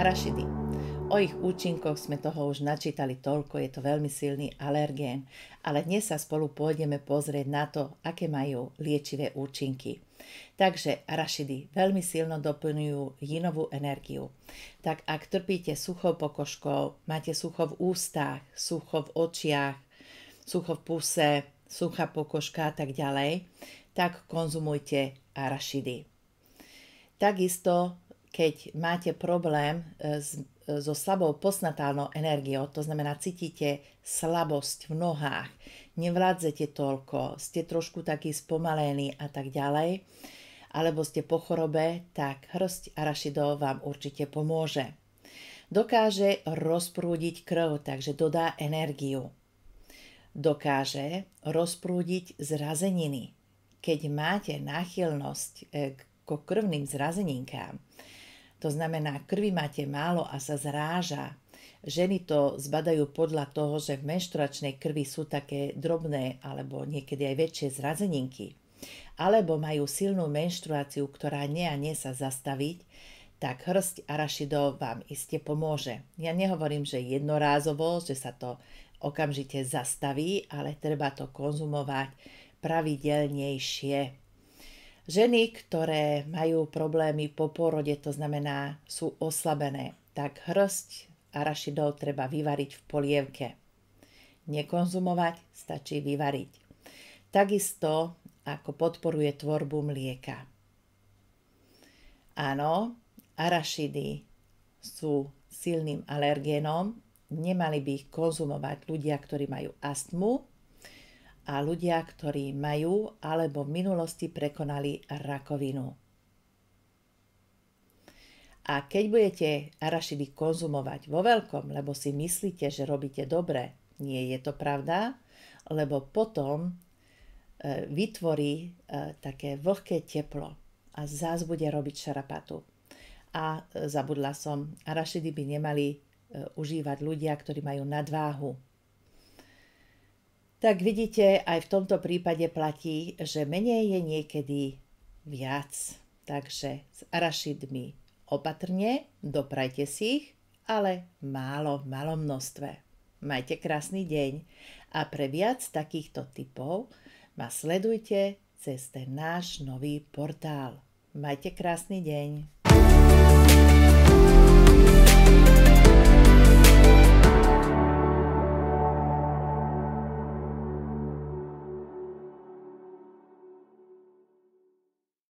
Arašidy. O ich účinkoch sme toho už načítali toľko, je to veľmi silný alergén, ale dnes sa spolu pôjdeme pozrieť na to, aké majú liečivé účinky. Takže arašidy veľmi silno doplňujú jinovú energiu. Tak ak trpíte sucho pokožkou, máte sucho v ústach, sucho v očiach, sucho v puse, suchá pokožka a tak ďalej, tak konzumujte arašidy. Takisto keď máte problém e, s, e, so slabou postnatálnou energiou, to znamená cítite slabosť v nohách, nevládzete toľko, ste trošku taký spomalení a tak ďalej, alebo ste po chorobe, tak hrst arašido vám určite pomôže. Dokáže rozprúdiť krv, takže dodá energiu. Dokáže rozprúdiť zrazeniny. Keď máte náchylnosť e, k krvným zrazeninkám, to znamená, krvi máte málo a sa zráža. Ženy to zbadajú podľa toho, že v menšturačnej krvi sú také drobné alebo niekedy aj väčšie zrazeninky. Alebo majú silnú menštruáciu, ktorá nie a nie sa zastaviť, tak hrst arašidov vám iste pomôže. Ja nehovorím, že jednorázovo, že sa to okamžite zastaví, ale treba to konzumovať pravidelnejšie. Ženy, ktoré majú problémy po porode, to znamená sú oslabené, tak hrst arašidov treba vyvariť v polievke. Nekonzumovať, stačí vyvariť. Takisto ako podporuje tvorbu mlieka. Áno, arašidy sú silným alergénom, nemali by ich konzumovať ľudia, ktorí majú astmu, a ľudia, ktorí majú alebo v minulosti prekonali rakovinu. A keď budete arašidy konzumovať vo veľkom, lebo si myslíte, že robíte dobre, nie je to pravda, lebo potom e, vytvorí e, také vlhké teplo a zás bude robiť šarapatu. A e, zabudla som, arašidy by nemali užívať ľudia, ktorí majú nadváhu, tak vidíte, aj v tomto prípade platí, že menej je niekedy viac. Takže s arašidmi opatrne, doprajte si ich, ale málo v malom množstve. Majte krásny deň a pre viac takýchto typov ma sledujte cez ten náš nový portál. Majte krásny deň.